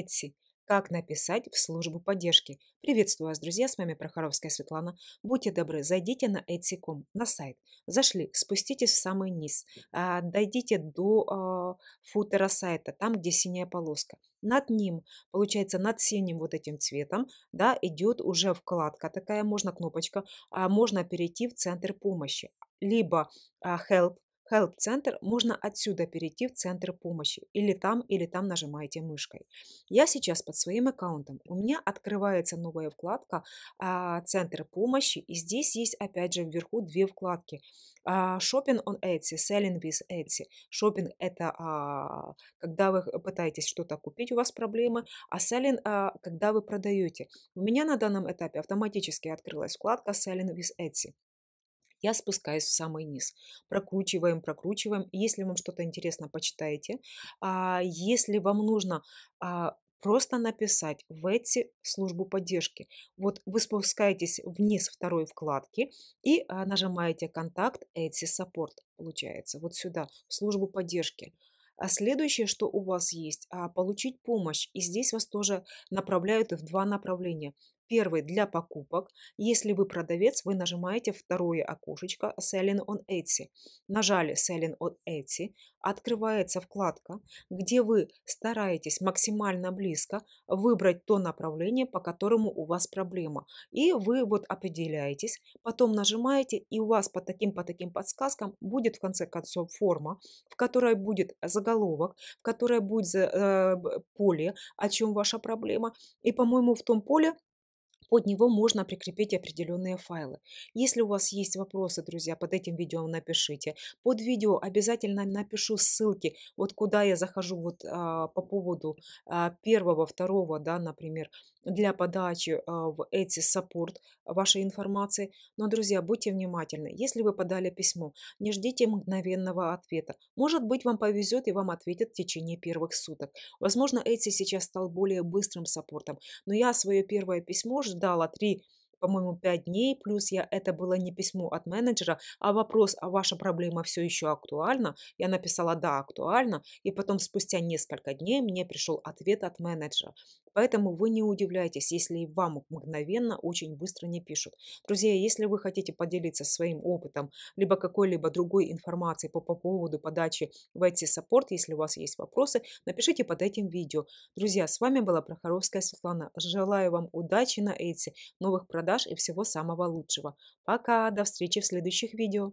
Etsy. Как написать в службу поддержки? Приветствую вас, друзья, с вами Прохоровская Светлана. Будьте добры, зайдите на Etsy.com, на сайт. Зашли, спуститесь в самый низ, а, дойдите до а, футера сайта, там, где синяя полоска. Над ним, получается, над синим вот этим цветом, да, идет уже вкладка такая, можно кнопочка, а, можно перейти в центр помощи либо help, help Center можно отсюда перейти в центр помощи. Или там, или там нажимаете мышкой. Я сейчас под своим аккаунтом. У меня открывается новая вкладка а, «Центр помощи». И здесь есть, опять же, вверху две вкладки. А, Shopping on Etsy, Selling with Etsy. Shopping – это а, когда вы пытаетесь что-то купить, у вас проблемы, а Selling – когда вы продаете. У меня на данном этапе автоматически открылась вкладка Selling with Etsy я спускаюсь в самый низ. Прокручиваем, прокручиваем. Если вам что-то интересно, почитайте. А если вам нужно а, просто написать в эти службу поддержки. Вот вы спускаетесь вниз второй вкладки и а, нажимаете контакт эти саппорт получается вот сюда в службу поддержки. А следующее, что у вас есть, получить помощь. И здесь вас тоже направляют в два направления. Первый для покупок. Если вы продавец, вы нажимаете второе окошечко Selling on Etsy. Нажали Selling on Etsy. Открывается вкладка, где вы стараетесь максимально близко выбрать то направление, по которому у вас проблема. И вы вот определяетесь, потом нажимаете, и у вас по таким, по таким подсказкам будет в конце концов форма, в которой будет заголовок, в которой будет э, поле, о чем ваша проблема. И, по-моему, в том поле под него можно прикрепить определенные файлы. Если у вас есть вопросы, друзья, под этим видео напишите. Под видео обязательно напишу ссылки, вот куда я захожу вот а, по поводу а, первого, второго, да, например, для подачи а, в эти саппорт вашей информации. Но, друзья, будьте внимательны. Если вы подали письмо, не ждите мгновенного ответа. Может быть, вам повезет и вам ответят в течение первых суток. Возможно, эти сейчас стал более быстрым саппортом, но я свое первое письмо ждала ждала три, по-моему, пять дней, плюс я, это было не письмо от менеджера, а вопрос, а ваша проблема все еще актуальна? Я написала, да, актуальна. и потом спустя несколько дней мне пришел ответ от менеджера. Поэтому вы не удивляйтесь, если вам мгновенно очень быстро не пишут. Друзья, если вы хотите поделиться своим опытом, либо какой-либо другой информацией по, по поводу подачи в IT-саппорт, если у вас есть вопросы, напишите под этим видео. Друзья, с вами была Прохоровская Светлана. Желаю вам удачи на Эйсе, новых продаж и всего самого лучшего. Пока, до встречи в следующих видео.